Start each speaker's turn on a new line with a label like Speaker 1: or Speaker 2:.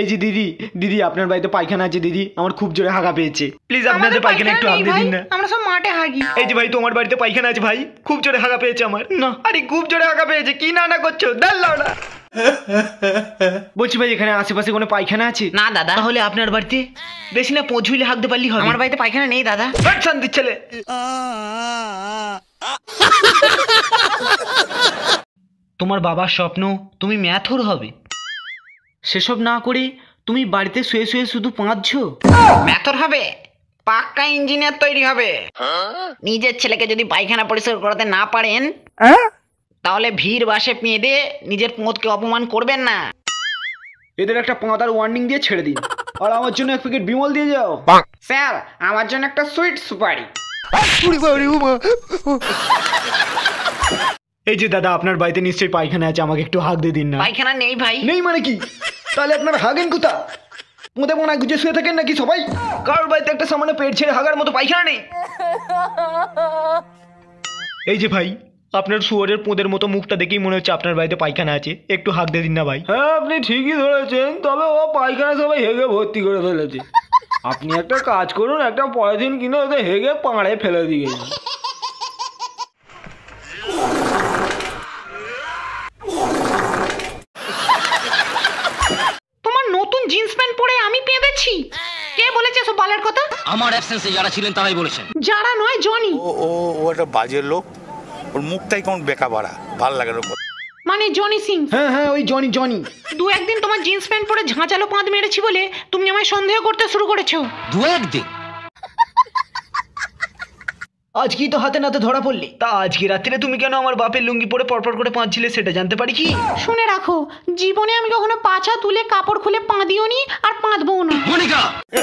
Speaker 1: এই যে দিদি দিদি আপনার বাড়িতে পায়খানা আছে দিদি আমার খুব জোরে হাগা পেয়েছে প্লিজ আপনাদের পায়খানা একটু হাগতে দিন না
Speaker 2: আমরা সব মাঠে হাগি এই যে
Speaker 1: ভাই তোমার বাড়িতে পায়খানা আছে ভাই খুব জোরে হাগা পেয়েছে আমার না আরে খুব জোরে হাগা পেয়েছে কি না না করছো দাল্লাও না বলছি
Speaker 2: ভাই এখানে আশেপাশে কোনো পায়খানা আছে না দাদা তাহলে আপনার বাড়িতে বেশি না পৌঁছুইলে হাগতে পারলি হবে আমার বাড়িতে পায়খানা নেই দাদা শান্তির ছেলে তোমার বাবার স্বপ্ন তুমি ম্যাথর হবে সেসব না করে তুমি বাড়িতে শুয়ে শুয়ে শুধু পাঁচছ ম্যাথর হবে পাক্কা ইঞ্জিনিয়ার তৈরি হবে নিজের ছেলেকে যদি পায়খানা পরিষ্কার করাতে না পারেন হ্যাঁ? তাহলে ভিড় বাসে পেঁদে নিজের পোঁতকে অপমান করবেন না
Speaker 1: এদের একটা পাঁদার ওয়ার্নিং দিয়ে ছেড়ে দিন আর আমার জন্য এক প্যাকেট বিমল দিয়ে যাও স্যার আমার জন্য একটা সুইট সুপারি এই যে দাদা আপনার বাড়িতে নিশ্চয়ই পায়খানা আছে আমাকে একটু হাগ দিয়ে দিন না পায়খানা নেই ভাই নেই মানে কি তাহলে আপনার হাগেন কোথা মোদে মনে গুজে শুয়ে থাকেন নাকি সবাই কারোর বাড়িতে একটা সামান্য পেট ছেড়ে হাগার মতো পায়খানা নেই এই যে ভাই আপনার শুয়ারের পোঁদের মতো মুখটা দেখেই মনে হচ্ছে আপনার বাড়িতে পায়খানা আছে একটু হাগ দিয়ে দিন না ভাই হ্যাঁ আপনি ঠিকই ধরেছেন তবে ও পায়খানা সবাই হেগে ভর্তি করে ফেলেছে আপনি একটা কাজ করুন একটা দিন কিনে ওদের হেগে পাড়ে ফেলে দিয়ে
Speaker 2: জিন্স প্যান্ট পরে আমি পেঁদেছি কে বলেছে সব বালের কথা আমার অ্যাবসেন্সে যারা ছিলেন তারাই বলেছেন যারা নয় জনি ও ও ও একটা বাজে লোক ওর মুখটাই কোন বেকা বাড়া ভাল লাগে না মানে জনি সিং হ্যাঁ হ্যাঁ ওই জনি জনি দু একদিন তোমার জিন্স প্যান্ট পরে ঝাঁচালো পাঁদ মেরেছি বলে তুমি আমায় সন্দেহ করতে শুরু করেছো দু একদিন আজকেই তো হাতে নাতে ধরা পড়লি তা আজকে রাত্রে তুমি কেন আমার বাপের লুঙ্গি পরে পরপর করে পাঁচছিলে সেটা জানতে পারি কি শুনে রাখো জীবনে আমি কখনো পাছা তুলে
Speaker 1: কাপড় খুলে পাঁদিও নি আর পাঁদবও না মনিকা